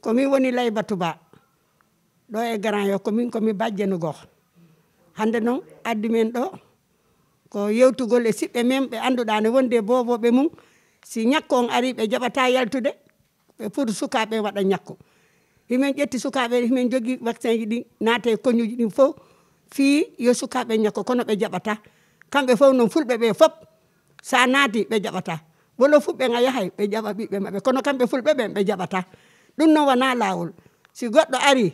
komin woni layba touba ɗo e grand yo komin komi baƴƴeno gox hannde noon addi men ɗo ko yewtugol e siɓɓe men ɓe annduɗaane wonde booboɓe mum si ñakko on ari ɓe joɓata yaltude ɓe pour sukaɓe waɗa ñakko himin ƴetti sukaɓe himin jogi vaccin ji ɗin naate koñuji ɗin fof fii yo sukaɓe ñakko kono ɓe jaɓata kamɓe fof noon fulɓe ɓe fof sa naati ɓe jaɓata wolo fulɓe a yahay ɓe jaɓa ɓiɓɓe maɓɓe kono kamɓe fulɓe ɓen ɓe jaɓata ɗum noon wona laawol si goɗɗo ari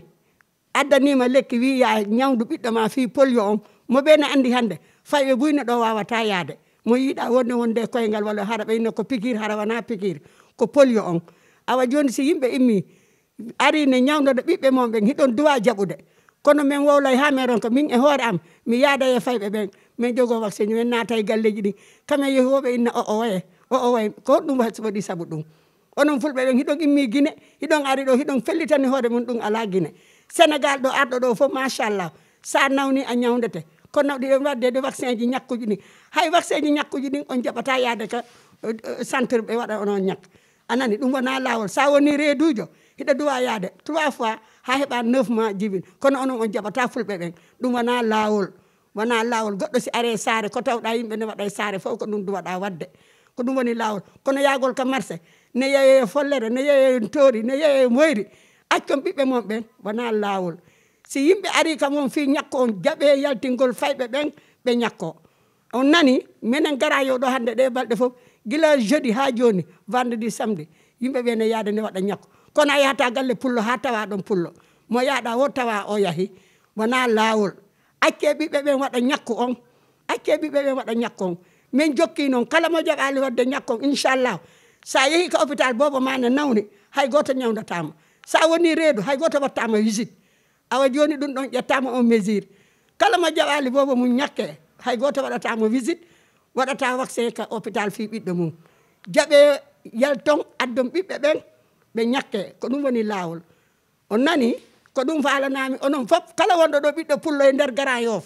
addanima lekki wi ya ñawdu ɓiɗɗo ma fi polio on mo ɓeyne andi hannde fay ɓe buyno ɗo wawata yaade mo yiiɗa wonde wonde e koyngal walla hara ɓeyno ko piqir hara wona piqir ko polio on awa joni si yimɓe immi ari ne ñawdoɗo ɓiɓɓe mon ɓen hiɗon duwa jaɓude kono min wowlay ha meron ko min e hoore am mi yaada e fayɓe ɓen min jogo vaccine min naata e galleji ɗi kamin yehoɓe inna o o oye o o oye ko hoɗɗum waɗi saabu ɗum onon fulɓe ɓen hiɗon immi guine hiɗon ari ɗo hiɗon fellitani hoore mum ɗum ala guine sénégal ɗo arɗo ɗo fof machallah sa nawni a ñawdete kono nawɗi ɗen wadde de vaccin ji ñakkuji ɗin hay vaccin ji ñakkuji ɗin on jaɓata yaade ka centre ɓe waɗa onon ñak anani ɗum wona lawol sa woni reedujo hiɗa duwa yaade trois fois ha heɓa neuf mois jibin kono onon on jaɓata fulɓe ɓen ɗum wona lawol wona lawol goɗɗo si are saare ko tawɗa yimɓe ne waɗa saare fof ko ɗum duwaɗa wadde ko ɗum woni lawol kono yagol ka marché ne yeeye e follere ne yeeye e toori ne yeeye e moyri accon ɓiɓɓe mon ɓen wona laawol si yimɓe ari kam on fi ñakko on jaɓe yaltingol fayɓe ɓen ɓe ñakko on nani minen garayo ɗo hannde ɗe balɗe fof gila jeudi haa jooni vendredi samedi yimɓe ɓe ne yaade ne waɗa ñakko kono a yahata galle pullo haa tawa ɗon pullo mo yaaɗa o tawa o yahi wona laawol acce ɓiɓɓe ɓen waɗa ñakko on acce ɓiɓɓe ɓen waɗa ñakko on min jokki noon kala mo jaɓaali wadde ñakko on inchallah sa yeehi ka hôpital booba ma ne nawni hay goto ñawdatama sa woni reedu hay goto wattama visite awa joni ɗum ɗon ƴettama on mesure kala mo jaɓali booba mum ñakke hay goto waɗatamo visite waɗata vaccin ka hôpital fi ɓiɗɗo mum jaɓe yalton addon ɓiɓɓe ɓen ɓe ñakke ko ɗum woni laawol o nani ko ɗum falanami onon fof kala wonɗo ɗo ɓiɗɗo pullo e nder garan yoof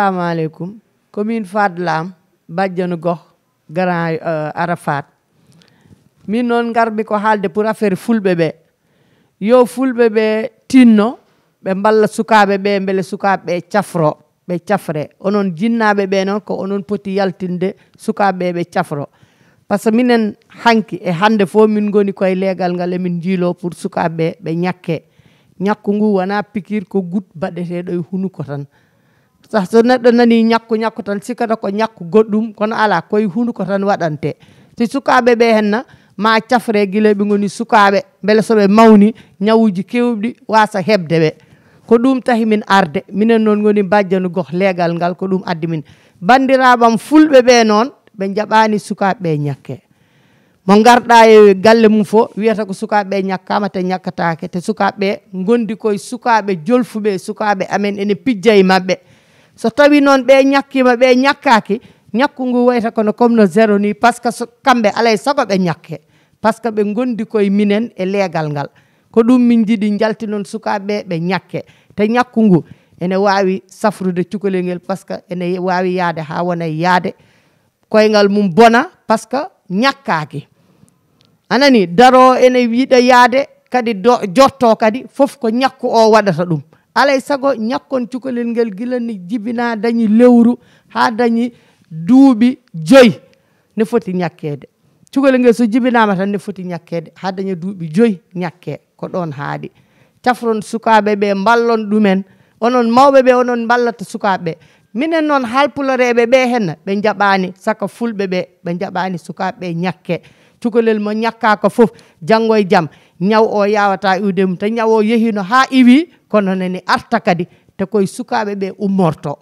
salamu aleykum commune fadlam bajjanu goh garan euh, arafat min noon garmi ko haalde pour affaire fulɓe ɓe yo fulɓe ɓe tinno ɓe mballa sukaɓe ɓe beele sukaɓe ɓe cafro ɓe cafre onon jinnaɓe ɓe noon ko onon poti yaltinde sukaɓeɓe ɓe cafro par ce que minen hanki e hande fo min goni koye leegal ngal emin jiilo pour sukaɓeɓe ɓe ñakke ñakku ngu wona pikir ko gut baɗeteɗo e hunuko tan sa so neɗɗo nani ñakku ñakku tan sikkata ko ñakku goɗɗum kono ala koye hunuko tan waɗante si sukaɓeɓe henna ma cafre guila ɓe goni sukaɓe beele soɓe mawni ñawuji kewɗi wasa hebde ɓe ko ɗum tahi min arde minen noon goni mbajjanu goh legal ngal ko ɗum addi min bandiraɓam fulɓe ɓe noon ɓe jaɓani sukaɓe ɓe ñakke mo garɗa e galle mum fo wiyata ko sukaɓeɓe ñakkama te ñakkatake te sukaɓeɓe gondi koye sukaɓe jolfuɓe sukaɓe amen ene pijja e mabɓe so tawi noon ɓe ñakkima ɓe ñakkaki ñakkungu wayta kono comme no zéro ni par ce que so, kamɓe alay saago ɓe ñakke par ce que minen e leegal ngal ko dum min jiɗi jalti suka be ɓe ñakke te ñakkungu ene wawi safrude cukalel ngel par ene wawi yade ha wona yade koyngal mum bona par ce que anani daro ene wida yade kadi do jotto kadi fof ko ñakku o waɗata dum alay saago ñakkon cukalel ngel gilani jibina dañi lewru ha dañi duuɓi joyi ne foti ñakkeede cukale ngel so jibinaama tan ne foti ñakkeede haa daña duuɓi joyi ñakkee ko ɗoon haaɗi cafron sukaaɓe ɓe mballon ɗumen onon mawɓe ɓe onon mballata sukaaɓe ɓe minen noon halpuloreeɓe ɓe henna ɓe jaɓaani saka fulɓe ɓe ɓe jaɓaani sukaaɓe ɓe ñakkee cukalel mo ñakkaaka fof janngo e jam ñaw o yaawataa iwdemum ta ñaw o yehiino haa iwii kono nene arta kadi te koye sukaaɓe ɓe ummortoo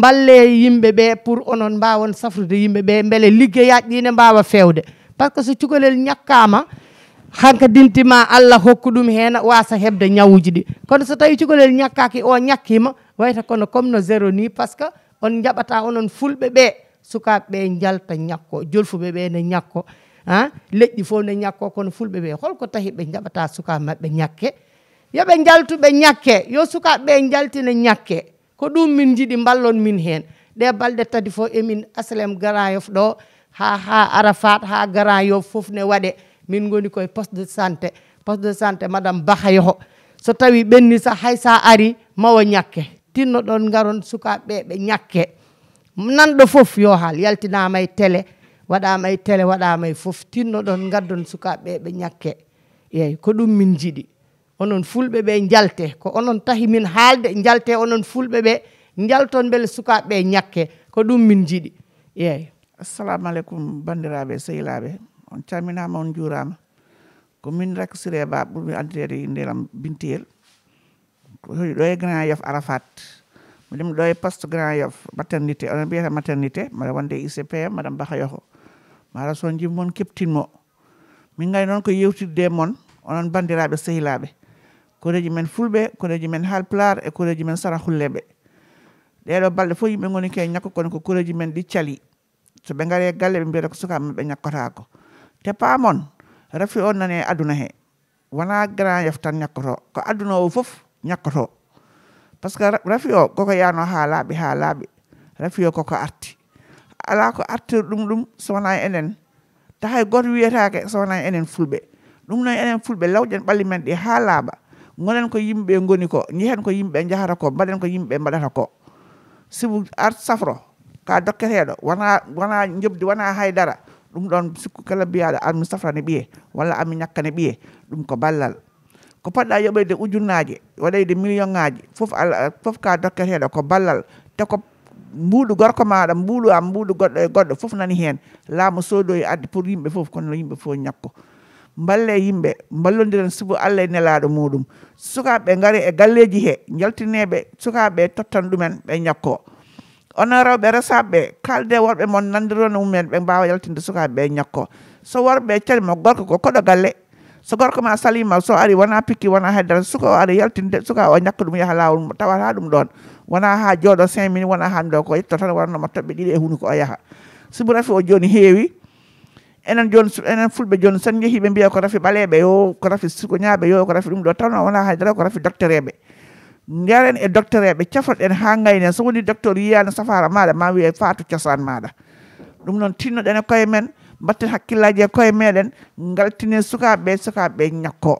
mballe yimɓe ɓe pour onon mbawon safrude yimɓe ɓe beele liggeyaji ɗi ne mbawa fewde par ce que so cukalel ñakkama dintima allah hokku ɗum hen wasa hebde ñawuji ɗi kono so tawi cukalel ñakkaki o ñakkima wayta kono comme no zéro ni par ce que on jaɓata onon fulɓe ɓe sukaɓe njalta jalta ñakko jolfuɓe ɓe ne ñakko ha ah, leƴƴi fof ne ñakko kono fulɓe ɓe holko tahi ɓe jaɓata sukaɓe maɓɓe ñakke yooɓe jaltuɓe ñakke yo sukaɓe ɓe jaltina ñakke ko ɗum min jiɗi mballon min heen ɗe balɗe tati fof emin aslem garayof ɗo ha ha arafat ha garayof fof ne waɗe min goni koye poste de santé poste de santé madame baha yoho so tawi ɓenni sa hay sa ari mawa ñakke tinno ɗon garon sukaɓe ɓe ñakke nanɗo fof yo haal yaltinama e télé waɗama e télé waɗama e fof tinno ɗon gaddon sukaɓe ɓe ñakke eyyi ko ɗum min jiɗi onon fulɓe injal jalte ko onon tahi min injal jalte onon full ɓe injal beele sukaɓe be ñakke ko dum min jiiɗi eeyi assalamu aleykum bandiraɓe sehilaɓe on calminama on juram ko min rek siré ba ɓurmi additede ndelam bintiyel hoɗi ɗo e grand yof arafat miɗum ɗo e poste grand yof maternité onon mbiyata maternité mbaɗa wonde e icpm madame bahayoho maɗa so jimmi moon keptinmo min gari non ko yewtidde demon, onon bandiraɓe sehilabe. koreji men fulɓe koreji men halplar e koreji men sara hulle ɓe ɗeɗo balɗe fof yimɓe goni ke ñakko kono ko koreji men ɗi cali so ɓe gari e galle ɓe mbiyata ko sukaɓe ɓe ñakkotako te paamon rafi o nani e aduna he wona grand yef tan ñakkoto ko aduna o fof ñakkoto par ce que rafi o koko yano ha laaɓi ha laaɓi rafi o koko arti ala ko artir ɗum ɗum sowona e enen tahay e goto wiyatake sowona enen fulɓe ɗum noon enen fulɓe lawƴen ɓalli men ɗi ha laaɓa gonen ko yimɓe goni ko jehen ko yimɓe jahata ko mbaɗen ko yimɓe mbaɗata ko sibu art safro ka dokketeɗo wana wona wana wana haydara ɗum don sikku kala mbiyaɗo an mi safrane ɓiye wala an mi ñakkane ɓiye ɗum ko ballal ko poɗɗa yoɓoyde ujunnaji waɗoyde million ŋaji fof fof ka dokketeɗo ko ballal te ko mbuuɗu gorko maɗa mbuuɗu am mbuuɗu goɗɗo e goɗɗo fof nani hen laamu soodoyi adde pour yimɓe fof kono yimɓe fof ñakko balle yimɓe ballodiren subo allah e nelaɗo suka be gaari e galleji he suka be e tottan ɗumen ɓe ñakko onon rewɓe resaɓeɓe kalde worɓe mon nandirona e mumen ɓe mbawa yaltinde suka be ñakko so worɓe calima gorko ko koɗo galle so gorko ma salima so ari wona pikki wona haydara suka ari ara yaltinde suka o ñakka ɗum yaaha lawol tawat ha ɗum ɗon wona ha jooɗo cinq minutes ko yetto e o subu rafi o joni heewi enen joni enen fulɓe joni sangi hiɓe mbiya ko rafi ɓaleɓe yo ko rafi sukoñaɓe yo ko rafi ɗum ɗo tan o wona haydara ko rafi doctereɓe jaren e doctereɓe cafroɗen ha gaynen so woni docteur yiyani safara maɗa ma wiye fatu cosan maɗa ɗum noon tinnoɗen e koye men mbatten hakkillaji e koye meɗen galtine sukaɓe sukaɓe ñakko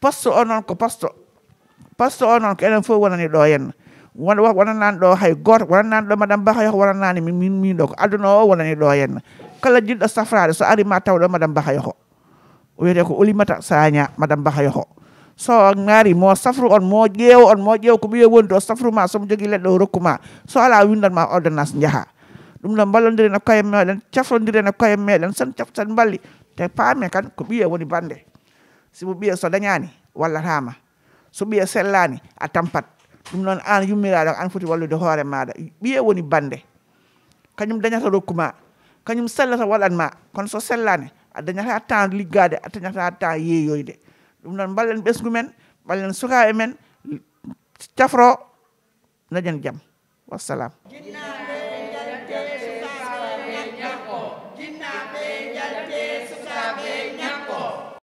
poste o noon ko poste poste o noon ko enen fof wonani ɗo henna wonanani ɗo hay goto wonanani ɗo madame ba hay ko wonanani min min ɗo ko aduna o wonani ɗo henna kala jilɗo safrade so ari ma tawɗo madam baka yoho wiyete ko ulimata saña madam baka yoho so ngaari mo safru on mo ƴeewa on mo ƴeewa ko ɓiye woni safru ma somo jogui leɗɗo ma so ala windanma ordonnance jaaha ɗum ɗo ballodiren e koye meɗen cafrodiren e koye meɗen sen caftan balli te paame kan ko ɓiye woni bande bu ɓiye so dañani rama so ɓiye sellani a tampat ɗum noon an yummiraɗo an foti wallude hoore maɗa ɓiye woni bande kañum dañata rokkuma kañum sellata waɗanma kono so sellani a dañata temps liggade a dañata temps yeeyoyde ɗum noon ballen ɓesgu men ballen sukaɓe men cafro dañen jaam wassalam